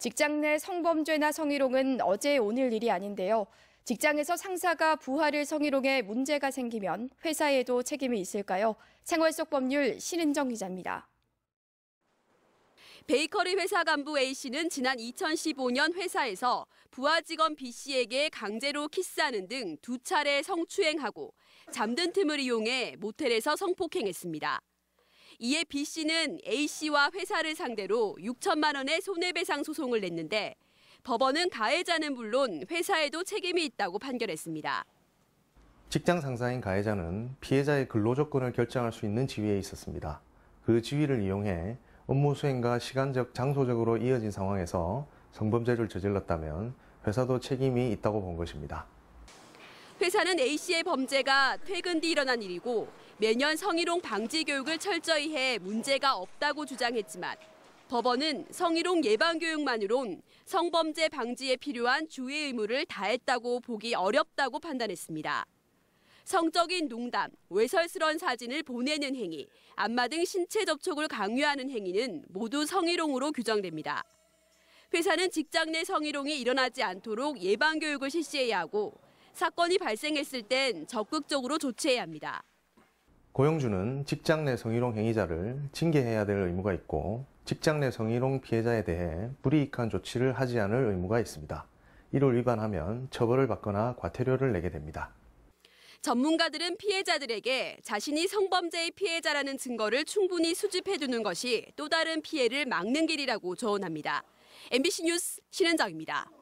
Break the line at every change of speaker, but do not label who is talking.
직장 내 성범죄나 성희롱은 어제 오늘 일이 아닌데요. 직장에서 상사가 부하를 성희롱해 문제가 생기면 회사에도 책임이 있을까요? 생활 속 법률 신은정 기자입니다. 베이커리 회사
간부 A씨는 지난 2015년 회사에서 부하 직원 B씨에게 강제로 키스하는 등 두 차례 성추행하고 잠든 틈을 이용해 모텔에서 성폭행했습니다. 이에 B 씨는 A 씨와 회사를 상대로 6천만 원의 손해배상 소송을 냈는데 법원은 가해자는 물론 회사에도 책임이 있다고 판결했습니다.
직장 상사인 가해자는 피해자의 근로 조건을 결정할 수 있는 지위에 있었습니다. 그 지위를 이용해 업무 수행과 시간적, 장소적으로 이어진 상황에서 성범죄를 저질렀다면 회사도 책임이 있다고 본 것입니다.
회사는 A씨의 범죄가 퇴근 뒤 일어난 일이고 매년 성희롱 방지 교육을 철저히 해 문제가 없다고 주장했지만 법원은 성희롱 예방 교육만으론 성범죄 방지에 필요한 주의 의무를 다했다고 보기 어렵다고 판단했습니다. 성적인 농담, 외설스러운 사진을 보내는 행위, 안마 등 신체 접촉을 강요하는 행위는 모두 성희롱으로 규정됩니다. 회사는 직장 내 성희롱이 일어나지 않도록 예방 교육을 실시해야 하고 사건이 발생했을 땐 적극적으로 조치해야 합니다.
고용주는 직장 내 성희롱 행위자를 징계해야 될 의무가 있고 직장 내 성희롱 피해자에 대해 불이익한 조치를 하지 않을 의무가 있습니다. 이를 위반하면 처벌을 받거나 과태료를 내게 됩니다.
전문가들은 피해자들에게 자신이 성범죄의 피해자라는 증거를 충분히 수집해두는 것이 또 다른 피해를 막는 길이라고 조언합니다. MBC 뉴스 신은정입니다.